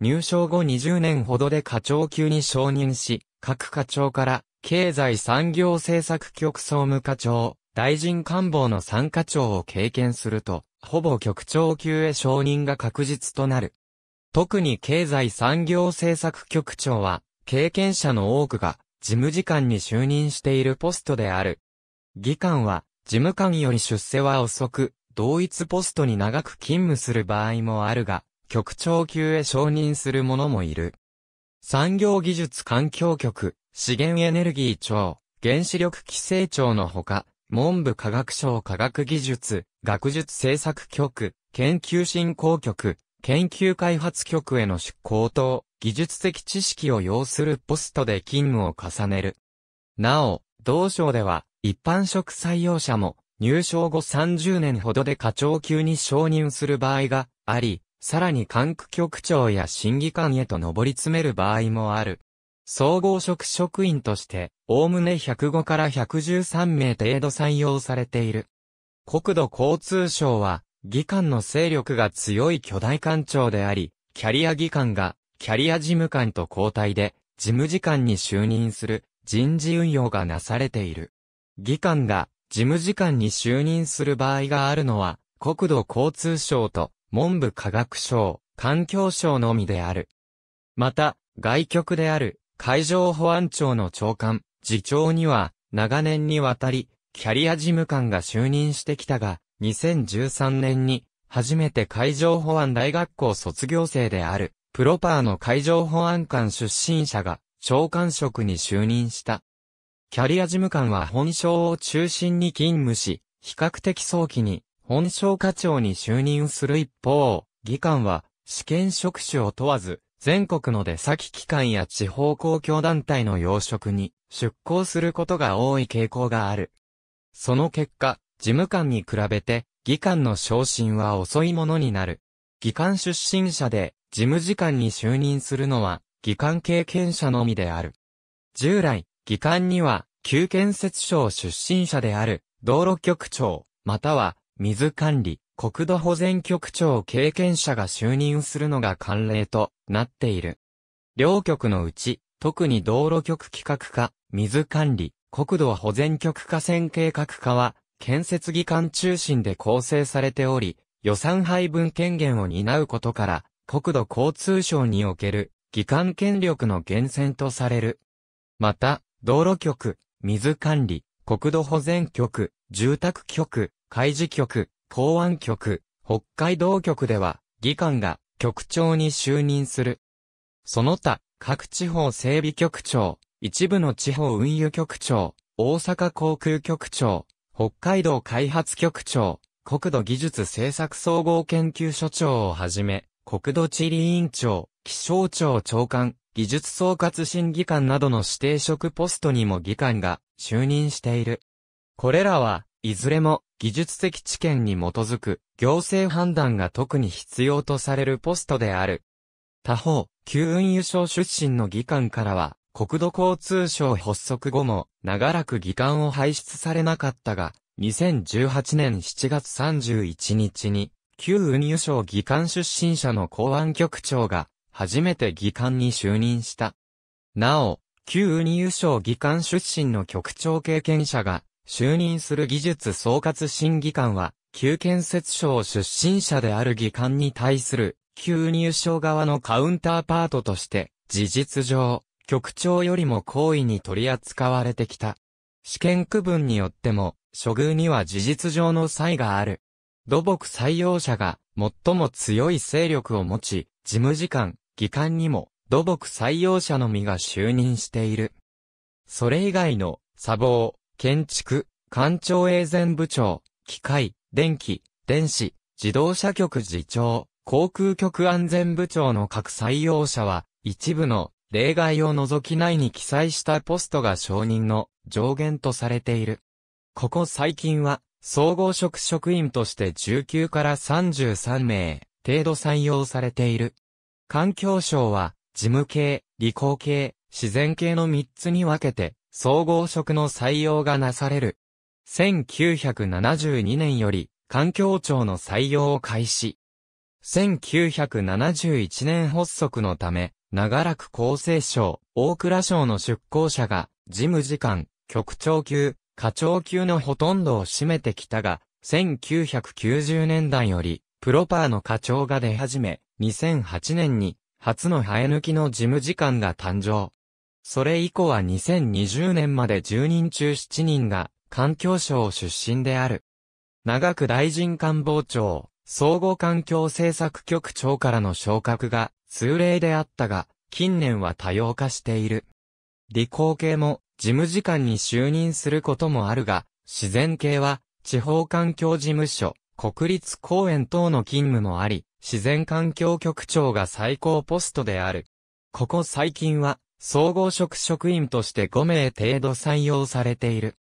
入省後20年ほどで課長級に承認し、各課長から経済産業政策局総務課長、大臣官房の参課長を経験すると、ほぼ局長級へ承認が確実となる。特に経済産業政策局長は、経験者の多くが事務次官に就任しているポストである。議官は、事務官より出世は遅く、同一ポストに長く勤務する場合もあるが、局長級へ承認する者もいる。産業技術環境局、資源エネルギー庁、原子力規制庁のほか、文部科学省科学技術、学術政策局、研究振興局、研究開発局への出向等、技術的知識を要するポストで勤務を重ねる。なお、同省では、一般職採用者も、入省後30年ほどで課長級に承認する場合があり、さらに管区局長や審議官へと上り詰める場合もある。総合職職員として、おおむね105から113名程度採用されている。国土交通省は、議官の勢力が強い巨大官庁であり、キャリア議官が、キャリア事務官と交代で、事務次官に就任する人事運用がなされている。議官が事務次官に就任する場合があるのは、国土交通省と文部科学省、環境省のみである。また、外局である海上保安庁の長官、次長には、長年にわたり、キャリア事務官が就任してきたが、2013年に、初めて海上保安大学校卒業生である、プロパーの海上保安官出身者が、長官職に就任した。キャリア事務官は本省を中心に勤務し、比較的早期に本省課長に就任する一方、議官は試験職種を問わず、全国の出先機関や地方公共団体の要職に出向することが多い傾向がある。その結果、事務官に比べて、議官の昇進は遅いものになる。議官出身者で、事務次官に就任するのは、議官経験者のみである。従来、議官には、旧建設省出身者である、道路局長、または、水管理、国土保全局長経験者が就任するのが慣例となっている。両局のうち、特に道路局企画課、水管理、国土保全局河川計画課は、建設技官中心で構成されており、予算配分権限を担うことから、国土交通省における、技官権力の源泉とされる。また、道路局、水管理、国土保全局、住宅局、海事局、港湾局、北海道局では、議官が局長に就任する。その他、各地方整備局長、一部の地方運輸局長、大阪航空局長、北海道開発局長、国土技術政策総合研究所長をはじめ、国土地理委員長、気象庁長官、技術総括審議官などの指定職ポストにも議官が就任している。これらはいずれも技術的知見に基づく行政判断が特に必要とされるポストである。他方、旧運輸省出身の議官からは、国土交通省発足後も長らく議官を輩出されなかったが、2018年7月31日に、旧運輸省議官出身者の公安局長が、初めて議官に就任した。なお、旧運輸省議官出身の局長経験者が、就任する技術総括審議官は、旧建設省出身者である議官に対する、旧入省側のカウンターパートとして、事実上、局長よりも行為に取り扱われてきた。試験区分によっても、処遇には事実上の差異がある。土木採用者が最も強い勢力を持ち、事務次官、議官にも土木採用者のみが就任している。それ以外の、砂防、建築、官庁衛前部長、機械、電気、電子、自動車局次長、航空局安全部長の各採用者は、一部の例外を除き内に記載したポストが承認の上限とされている。ここ最近は、総合職職員として19から33名程度採用されている。環境省は、事務系、理工系、自然系の3つに分けて、総合職の採用がなされる。1972年より、環境庁の採用を開始。1971年発足のため、長らく厚生省、大蔵省の出向者が、事務次官、局長級、課長級のほとんどを占めてきたが、1990年代より、プロパーの課長が出始め、2008年に、初の生え抜きの事務次官が誕生。それ以降は2020年まで10人中7人が環境省出身である。長く大臣官房長、総合環境政策局長からの昇格が通例であったが、近年は多様化している。理工系も事務次官に就任することもあるが、自然系は地方環境事務所、国立公園等の勤務もあり、自然環境局長が最高ポストである。ここ最近は総合職職員として5名程度採用されている。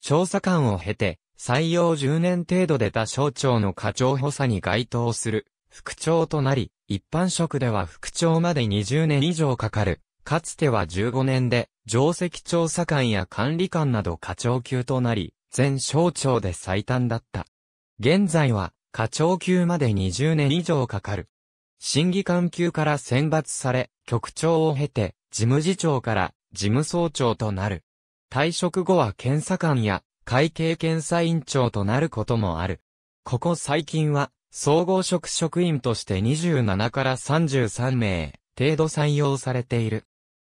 調査官を経て、採用10年程度で他省庁の課長補佐に該当する、副長となり、一般職では副長まで20年以上かかる。かつては15年で、上席調査官や管理官など課長級となり、全省庁で最短だった。現在は、課長級まで20年以上かかる。審議官級から選抜され、局長を経て、事務次長から事務総長となる。退職後は検査官や会計検査委員長となることもある。ここ最近は、総合職職員として27から33名程度採用されている。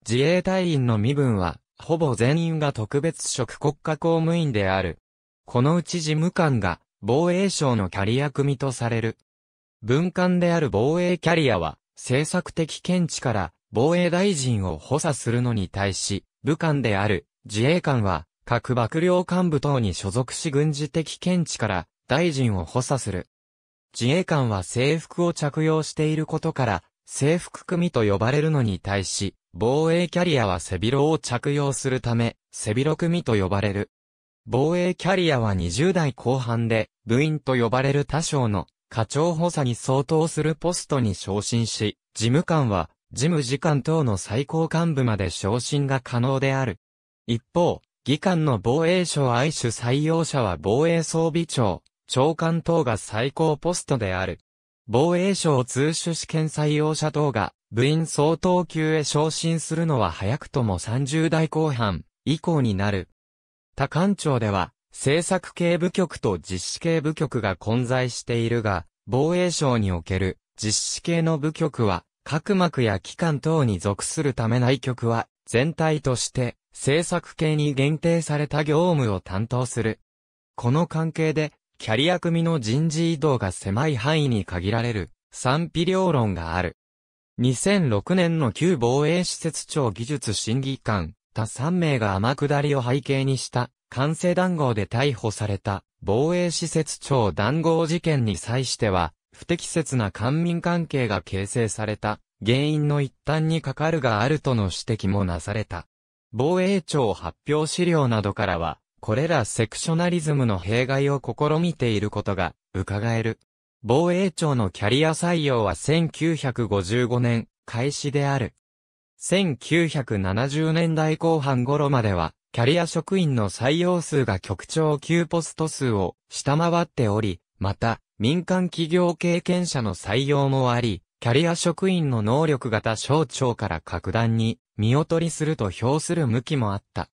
自衛隊員の身分は、ほぼ全員が特別職国家公務員である。このうち事務官が防衛省のキャリア組とされる。文官である防衛キャリアは、政策的見地から防衛大臣を補佐するのに対し、武官である自衛官は、各幕僚幹部等に所属し軍事的見地から大臣を補佐する。自衛官は制服を着用していることから、制服組と呼ばれるのに対し、防衛キャリアは背広を着用するため、背広組と呼ばれる。防衛キャリアは20代後半で、部員と呼ばれる他省の課長補佐に相当するポストに昇進し、事務官は事務次官等の最高幹部まで昇進が可能である。一方、議官の防衛省愛主採用者は防衛装備庁、長官等が最高ポストである。防衛省通主試験採用者等が部員総統級へ昇進するのは早くとも30代後半以降になる。他官庁では政策系部局と実施系部局が混在しているが、防衛省における実施系の部局は角膜や器官等に属するため内局は、全体として、制作系に限定された業務を担当する。この関係で、キャリア組の人事異動が狭い範囲に限られる、賛否両論がある。2006年の旧防衛施設庁技術審議官、他3名が天下りを背景にした、完成談合で逮捕された、防衛施設庁談合事件に際しては、不適切な官民関係が形成された原因の一端にかかるがあるとの指摘もなされた。防衛庁発表資料などからは、これらセクショナリズムの弊害を試みていることが伺える。防衛庁のキャリア採用は1955年開始である。1970年代後半頃までは、キャリア職員の採用数が局長級ポスト数を下回っており、また、民間企業経験者の採用もあり、キャリア職員の能力型省庁から格段に見劣りすると評する向きもあった。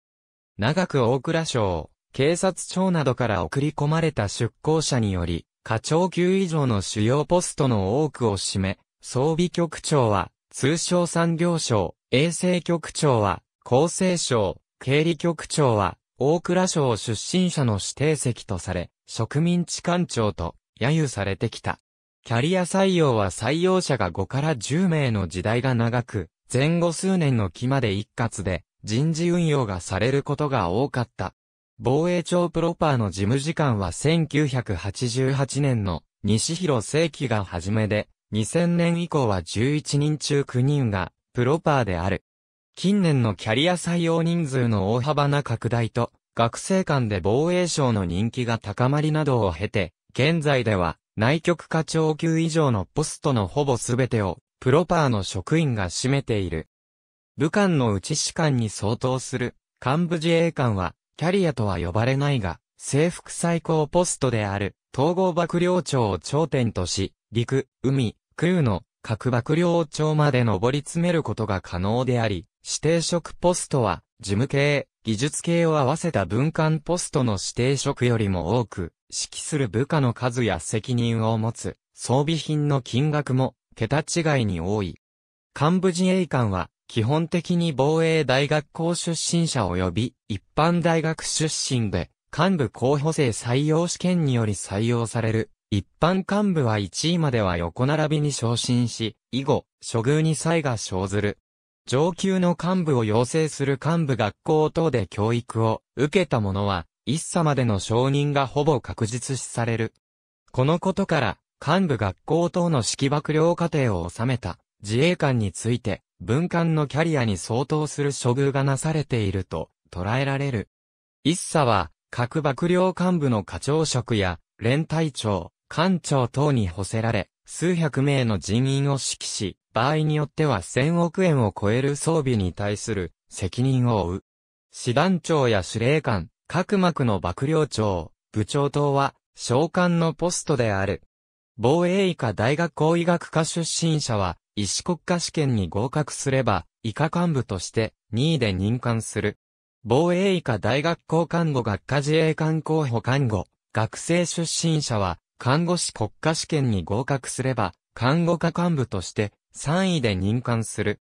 長く大蔵省、警察庁などから送り込まれた出向者により、課長級以上の主要ポストの多くを占め、装備局長は、通商産業省、衛生局長は、厚生省、経理局長は、大蔵省出身者の指定席とされ、植民地官庁と揶揄されてきた。キャリア採用は採用者が5から10名の時代が長く、前後数年の期まで一括で人事運用がされることが多かった。防衛庁プロパーの事務次官は1988年の西広正規が初めで、2000年以降は11人中9人がプロパーである。近年のキャリア採用人数の大幅な拡大と、学生間で防衛省の人気が高まりなどを経て、現在では、内局課長級以上のポストのほぼすべてを、プロパーの職員が占めている。武漢の内士官に相当する、幹部自衛官は、キャリアとは呼ばれないが、制服最高ポストである、統合幕僚長を頂点とし、陸、海、空の各幕僚長まで上り詰めることが可能であり、指定職ポストは、事務系、技術系を合わせた文官ポストの指定職よりも多く、指揮する部下の数や責任を持つ、装備品の金額も、桁違いに多い。幹部自衛官は、基本的に防衛大学校出身者及び一般大学出身で、幹部候補生採用試験により採用される。一般幹部は1位までは横並びに昇進し、以後、処遇に際が生ずる。上級の幹部を養成する幹部学校等で教育を受けた者は、一査までの承認がほぼ確実視される。このことから、幹部学校等の指揮幕僚過程を収めた自衛官について、文官のキャリアに相当する処遇がなされていると捉えられる。一査は、各幕僚幹部の課長職や、連隊長、官長等に補せられ、数百名の人員を指揮し、場合によっては1000億円を超える装備に対する責任を負う。師団長や司令官、各幕の幕僚長、部長等は、召喚のポストである。防衛医科大学校医学科出身者は、医師国家試験に合格すれば、医科幹部として任意で任官する。防衛医科大学校看護学科自衛官候補看護、学生出身者は、看護師国家試験に合格すれば、看護科幹部として3位で任官する。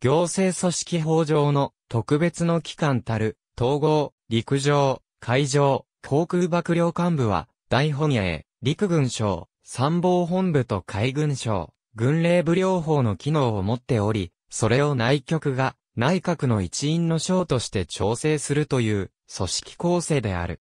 行政組織法上の特別の機関たる、統合、陸上、海上、航空幕僚幹部は、大本営、陸軍省、参謀本部と海軍省、軍令部両方の機能を持っており、それを内局が内閣の一員の省として調整するという組織構成である。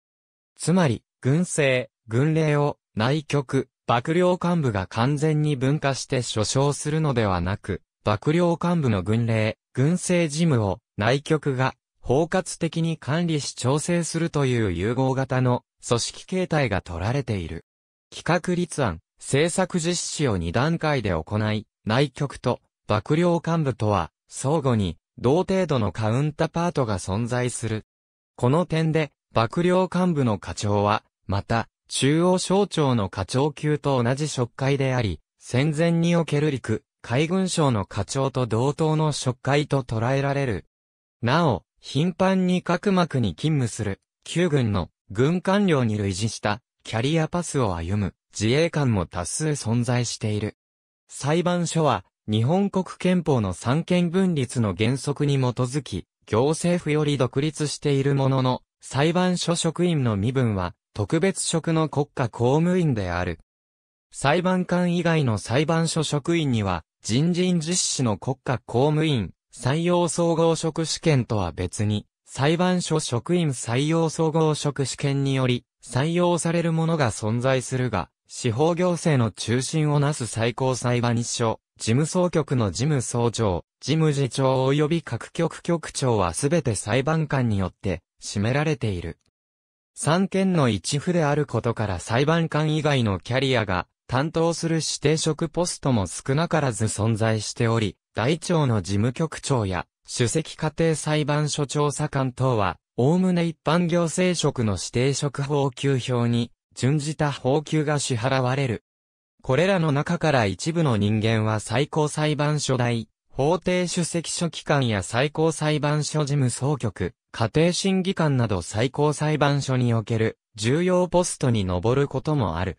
つまり、軍政、軍令を内局、幕僚幹部が完全に分化して所掌するのではなく、幕僚幹部の軍令、軍政事務を内局が包括的に管理し調整するという融合型の組織形態が取られている。企画立案、政策実施を2段階で行い、内局と幕僚幹部とは相互に同程度のカウンターパートが存在する。この点で幕僚幹部の課長は、また中央省庁の課長級と同じ職会であり、戦前における陸、海軍省の課長と同等の職会と捉えられる。なお、頻繁に各幕に勤務する、旧軍の軍官僚に類似したキャリアパスを歩む自衛官も多数存在している。裁判所は、日本国憲法の三権分立の原則に基づき、行政府より独立しているものの、裁判所職員の身分は、特別職の国家公務員である。裁判官以外の裁判所職員には、人人実施の国家公務員、採用総合職試験とは別に、裁判所職員採用総合職試験により、採用されるものが存在するが、司法行政の中心をなす最高裁判所、事務総局の事務総長、事務次長及び各局局長はすべて裁判官によって、占められている。三権の一府であることから裁判官以外のキャリアが担当する指定職ポストも少なからず存在しており、大庁の事務局長や主席家庭裁判所調査官等は、おおむね一般行政職の指定職報給表に準じた報給が支払われる。これらの中から一部の人間は最高裁判所代、法定主席書機関や最高裁判所事務総局、家庭審議官など最高裁判所における重要ポストに上ることもある。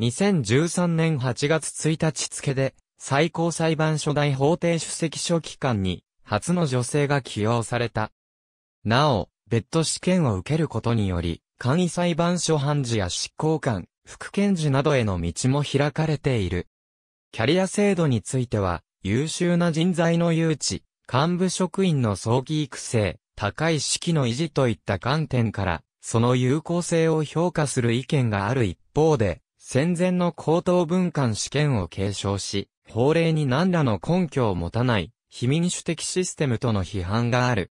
2013年8月1日付で最高裁判所大法廷主席書記官に初の女性が起用された。なお、別途試験を受けることにより、簡易裁判所判事や執行官、副検事などへの道も開かれている。キャリア制度については、優秀な人材の誘致、幹部職員の早期育成、高い式の維持といった観点から、その有効性を評価する意見がある一方で、戦前の高等文官試験を継承し、法令に何らの根拠を持たない、非民主的システムとの批判がある。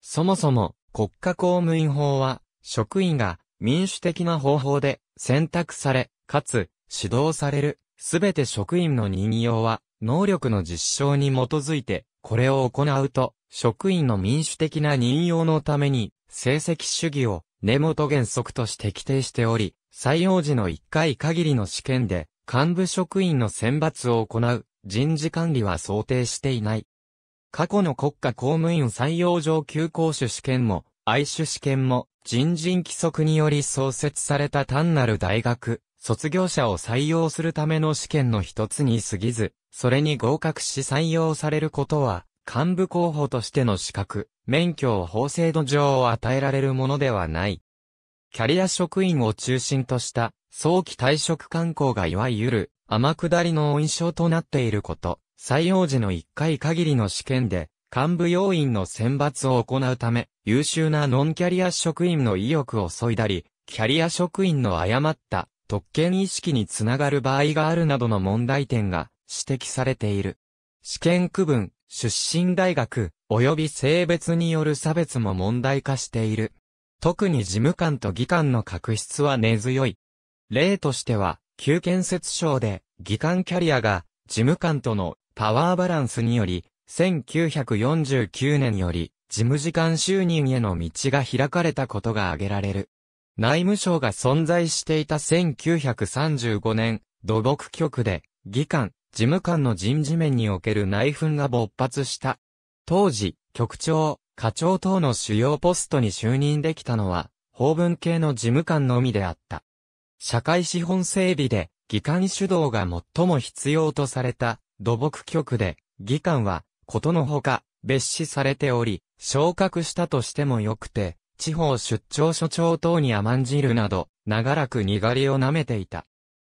そもそも、国家公務員法は、職員が民主的な方法で選択され、かつ指導される、すべて職員の任用は、能力の実証に基づいて、これを行うと、職員の民主的な任用のために、成績主義を根元原則として規定しており、採用時の1回限りの試験で、幹部職員の選抜を行う人事管理は想定していない。過去の国家公務員採用上級講習試験も、愛種試験も、人人規則により創設された単なる大学、卒業者を採用するための試験の一つに過ぎず、それに合格し採用されることは、幹部候補としての資格、免許を法制度上を与えられるものではない。キャリア職員を中心とした早期退職勧告がいわゆる天下りの温床となっていること、採用時の1回限りの試験で幹部要員の選抜を行うため、優秀なノンキャリア職員の意欲を削いだり、キャリア職員の誤った特権意識につながる場合があるなどの問題点が指摘されている。試験区分、出身大学、及び性別による差別も問題化している。特に事務官と議官の確執は根強い。例としては、旧建設省で、議官キャリアが、事務官とのパワーバランスにより、1949年より、事務次官就任への道が開かれたことが挙げられる。内務省が存在していた1935年、土木局で、議官、事務官の人事面における内紛が勃発した。当時、局長、課長等の主要ポストに就任できたのは、法文系の事務官のみであった。社会資本整備で、議官主導が最も必要とされた土木局で、議官は、ことのほか、別視されており、昇格したとしてもよくて、地方出張所長等に甘んじるなど、長らくにがりを舐めていた。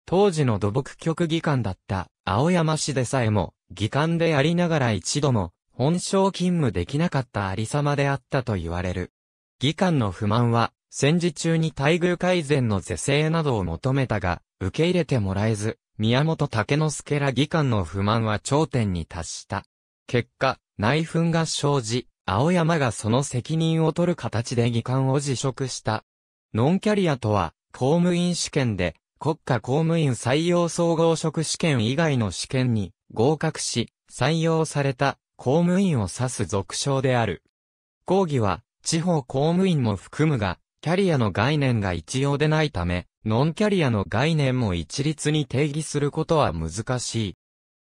当時の土木局議官だった、青山市でさえも、議官でありながら一度も、本省勤務できなかったありさまであったと言われる。議官の不満は、戦時中に待遇改善の是正などを求めたが、受け入れてもらえず、宮本武之助ら議官の不満は頂点に達した。結果、内紛が生じ、青山がその責任を取る形で議官を辞職した。ノンキャリアとは、公務員試験で、国家公務員採用総合職試験以外の試験に合格し、採用された公務員を指す俗称である。講義は、地方公務員も含むが、キャリアの概念が一様でないため、ノンキャリアの概念も一律に定義することは難しい。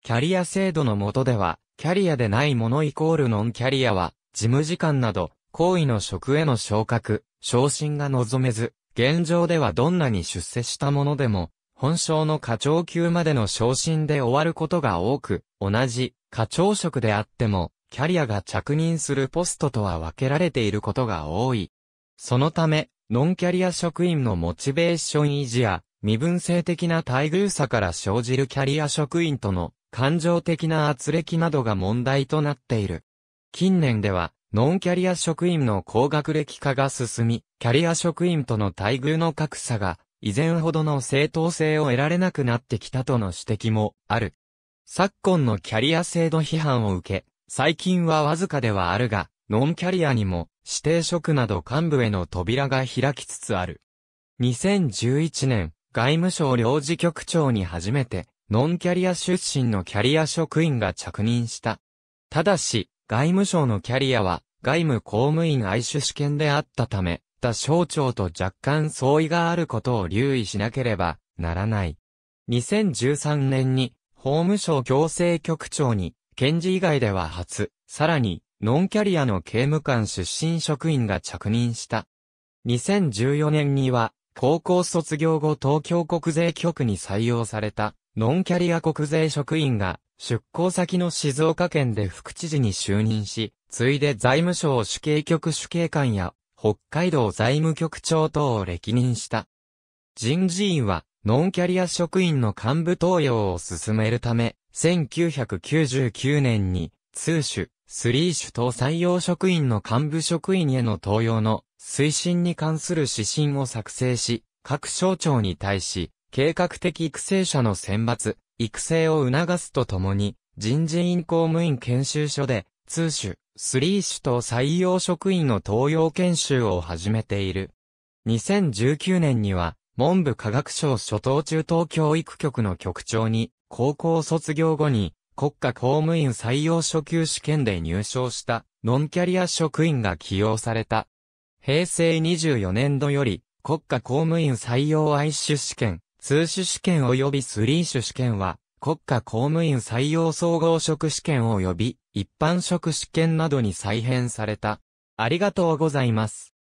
キャリア制度の下では、キャリアでないものイコールノンキャリアは、事務時間など、行為の職への昇格、昇進が望めず、現状ではどんなに出世したものでも、本省の課長級までの昇進で終わることが多く、同じ課長職であっても、キャリアが着任するポストとは分けられていることが多い。そのため、ノンキャリア職員のモチベーション維持や、身分性的な待遇差から生じるキャリア職員との感情的な圧力などが問題となっている。近年では、ノンキャリア職員の高学歴化が進み、キャリア職員との待遇の格差が、以前ほどの正当性を得られなくなってきたとの指摘もある。昨今のキャリア制度批判を受け、最近はわずかではあるが、ノンキャリアにも指定職など幹部への扉が開きつつある。2011年、外務省領事局長に初めて、ノンキャリア出身のキャリア職員が着任した。ただし、外務省のキャリアは、外務公務員愛種試験であったため、他省庁と若干相違があることを留意しなければならない。2013年に法務省行政局長に、検事以外では初、さらに、ノンキャリアの刑務官出身職員が着任した。2014年には、高校卒業後東京国税局に採用された、ノンキャリア国税職員が、出向先の静岡県で副知事に就任し、ついで財務省主計局主計官や、北海道財務局長等を歴任した。人事院は、ノンキャリア職員の幹部登用を進めるため、1999年に、通種、スリー種等採用職員の幹部職員への登用の推進に関する指針を作成し、各省庁に対し、計画的育成者の選抜、育成を促すとともに、人事院公務員研修所で、通種、スリー種と採用職員の登用研修を始めている。2019年には、文部科学省初等中等教育局の局長に、高校卒業後に、国家公務員採用初級試験で入賞した、ノンキャリア職員が起用された。平成24年度より、国家公務員採用愛ュ試験、通種試験及びスリー種試験は、国家公務員採用総合職試験及び、一般職試験などに再編された。ありがとうございます。